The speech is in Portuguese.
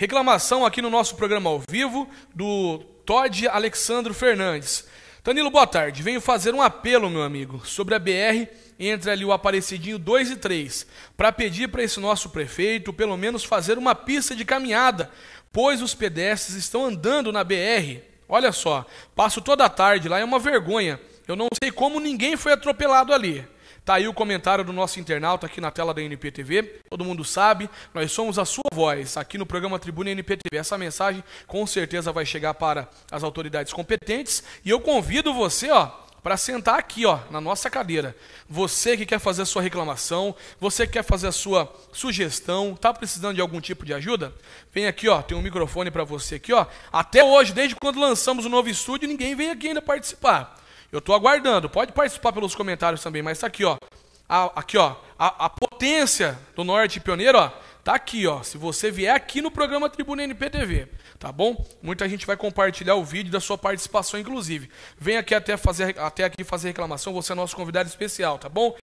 Reclamação aqui no nosso programa ao vivo do Todd Alexandro Fernandes. Danilo, boa tarde. Venho fazer um apelo, meu amigo, sobre a BR entre ali o Aparecidinho 2 e 3, para pedir para esse nosso prefeito pelo menos fazer uma pista de caminhada, pois os pedestres estão andando na BR. Olha só, passo toda a tarde lá, é uma vergonha. Eu não sei como ninguém foi atropelado ali. Tá aí o comentário do nosso internauta aqui na tela da NPTV. Todo mundo sabe, nós somos a sua voz aqui no programa Tribuna NPTV. Essa mensagem com certeza vai chegar para as autoridades competentes e eu convido você, ó, para sentar aqui, ó, na nossa cadeira. Você que quer fazer a sua reclamação, você que quer fazer a sua sugestão, tá precisando de algum tipo de ajuda? Vem aqui, ó, tem um microfone para você aqui, ó. Até hoje, desde quando lançamos o novo estúdio, ninguém veio aqui ainda participar. Eu estou aguardando. Pode participar pelos comentários também, mas está aqui, ó. A, aqui, ó. A, a, potência do Norte Pioneiro, ó. Tá aqui, ó. Se você vier aqui no programa Tribuna NPTV, tá bom? Muita gente vai compartilhar o vídeo da sua participação, inclusive. Vem aqui até, fazer, até aqui fazer reclamação, você é nosso convidado especial, tá bom?